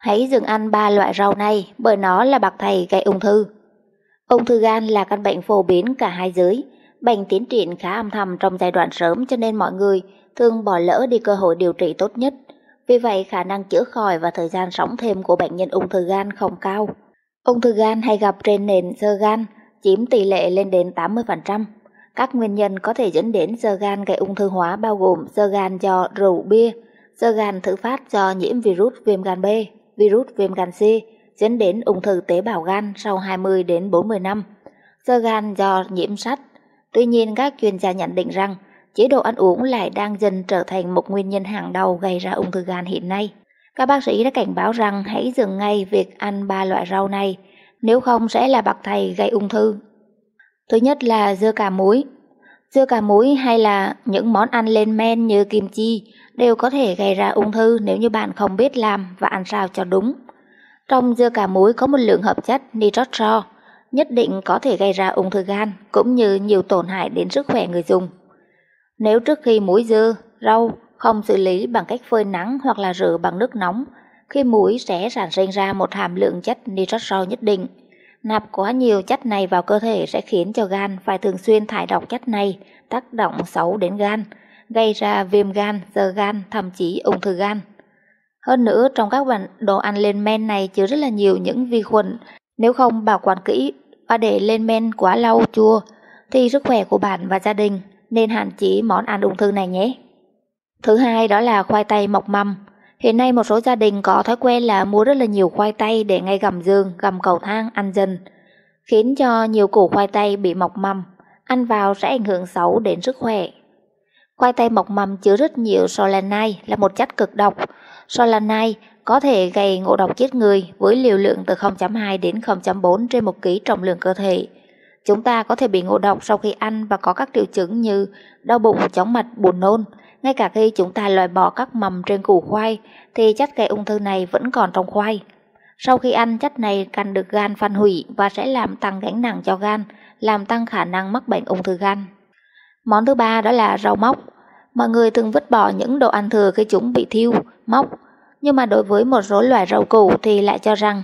Hãy dừng ăn ba loại rau này bởi nó là bạc thầy gây ung thư. Ung thư gan là căn bệnh phổ biến cả hai giới, bệnh tiến triển khá âm thầm trong giai đoạn sớm cho nên mọi người thường bỏ lỡ đi cơ hội điều trị tốt nhất. Vì vậy khả năng chữa khỏi và thời gian sống thêm của bệnh nhân ung thư gan không cao. Ung thư gan hay gặp trên nền sơ gan, chiếm tỷ lệ lên đến 80%. Các nguyên nhân có thể dẫn đến sơ gan gây ung thư hóa bao gồm sơ gan do rượu bia, sơ gan thứ phát do nhiễm virus viêm gan B, virus viêm gan C dẫn đến ung thư tế bào gan sau 20 đến 40 năm, sơ gan do nhiễm sắt. Tuy nhiên, các chuyên gia nhận định rằng chế độ ăn uống lại đang dần trở thành một nguyên nhân hàng đầu gây ra ung thư gan hiện nay. Các bác sĩ đã cảnh báo rằng hãy dừng ngay việc ăn ba loại rau này, nếu không sẽ là bạc thầy gây ung thư. Thứ nhất là dưa cà muối, Dưa cà muối hay là những món ăn lên men như kim chi đều có thể gây ra ung thư nếu như bạn không biết làm và ăn sao cho đúng. Trong dưa cà muối có một lượng hợp chất nitratro nhất định có thể gây ra ung thư gan cũng như nhiều tổn hại đến sức khỏe người dùng. Nếu trước khi muối dưa, rau không xử lý bằng cách phơi nắng hoặc là rửa bằng nước nóng, khi muối sẽ sản sinh ra một hàm lượng chất nitratro nhất định Nạp quá nhiều chất này vào cơ thể sẽ khiến cho gan phải thường xuyên thải độc chất này, tác động xấu đến gan, gây ra viêm gan, dơ gan, thậm chí ung thư gan. Hơn nữa, trong các bản đồ ăn lên men này chứa rất là nhiều những vi khuẩn. Nếu không bảo quản kỹ và để lên men quá lâu chua, thì sức khỏe của bạn và gia đình nên hạn chế món ăn ung thư này nhé. Thứ hai đó là khoai tây mọc mầm. Hiện nay một số gia đình có thói quen là mua rất là nhiều khoai tây để ngay gầm giường, gầm cầu thang ăn dần, khiến cho nhiều củ khoai tây bị mọc mầm, ăn vào sẽ ảnh hưởng xấu đến sức khỏe. Khoai tây mọc mầm chứa rất nhiều solanine là một chất cực độc. Solanine có thể gây ngộ độc chết người với liều lượng từ 0.2 đến 0.4 trên 1 kg trọng lượng cơ thể. Chúng ta có thể bị ngộ độc sau khi ăn và có các triệu chứng như đau bụng, chóng mặt, buồn nôn, ngay cả khi chúng ta loại bỏ các mầm trên củ khoai, thì chất gây ung thư này vẫn còn trong khoai. Sau khi ăn, chất này cần được gan phân hủy và sẽ làm tăng gánh nặng cho gan, làm tăng khả năng mắc bệnh ung thư gan. Món thứ ba đó là rau móc. Mọi người thường vứt bỏ những đồ ăn thừa khi chúng bị thiêu, móc, nhưng mà đối với một số loại rau củ thì lại cho rằng